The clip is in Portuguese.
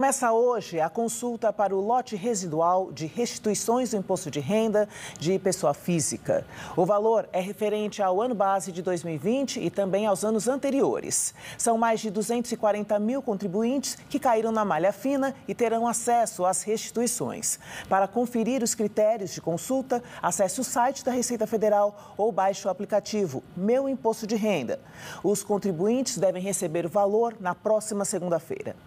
Começa hoje a consulta para o lote residual de restituições do imposto de renda de pessoa física. O valor é referente ao ano base de 2020 e também aos anos anteriores. São mais de 240 mil contribuintes que caíram na malha fina e terão acesso às restituições. Para conferir os critérios de consulta, acesse o site da Receita Federal ou baixe o aplicativo Meu Imposto de Renda. Os contribuintes devem receber o valor na próxima segunda-feira.